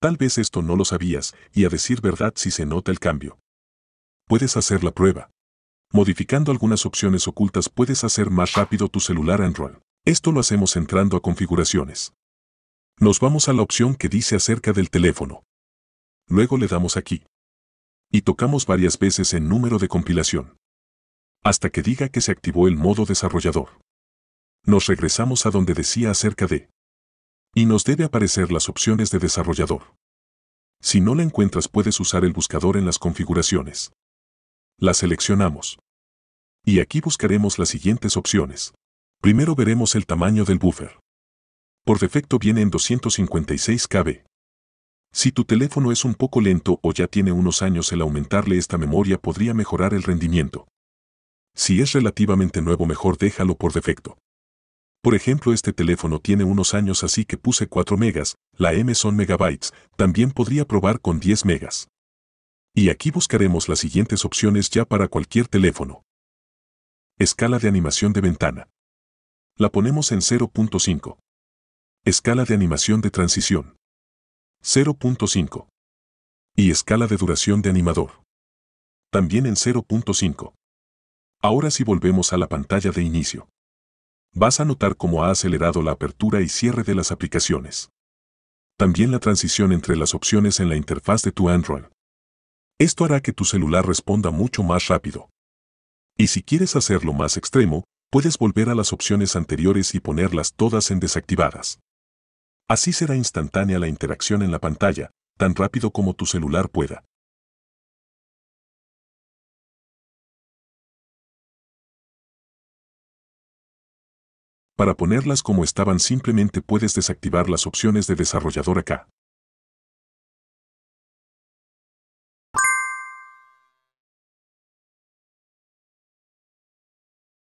Tal vez esto no lo sabías, y a decir verdad si se nota el cambio. Puedes hacer la prueba. Modificando algunas opciones ocultas puedes hacer más rápido tu celular Android. Esto lo hacemos entrando a configuraciones. Nos vamos a la opción que dice acerca del teléfono. Luego le damos aquí. Y tocamos varias veces en número de compilación. Hasta que diga que se activó el modo desarrollador. Nos regresamos a donde decía acerca de y nos debe aparecer las opciones de desarrollador. Si no la encuentras puedes usar el buscador en las configuraciones. La seleccionamos. Y aquí buscaremos las siguientes opciones. Primero veremos el tamaño del buffer. Por defecto viene en 256 KB. Si tu teléfono es un poco lento o ya tiene unos años el aumentarle esta memoria podría mejorar el rendimiento. Si es relativamente nuevo mejor déjalo por defecto. Por ejemplo, este teléfono tiene unos años así que puse 4 megas, la M son megabytes, también podría probar con 10 megas. Y aquí buscaremos las siguientes opciones ya para cualquier teléfono. Escala de animación de ventana. La ponemos en 0.5. Escala de animación de transición. 0.5. Y escala de duración de animador. También en 0.5. Ahora si volvemos a la pantalla de inicio vas a notar cómo ha acelerado la apertura y cierre de las aplicaciones. También la transición entre las opciones en la interfaz de tu Android. Esto hará que tu celular responda mucho más rápido. Y si quieres hacerlo más extremo, puedes volver a las opciones anteriores y ponerlas todas en desactivadas. Así será instantánea la interacción en la pantalla, tan rápido como tu celular pueda. Para ponerlas como estaban simplemente puedes desactivar las opciones de desarrollador acá.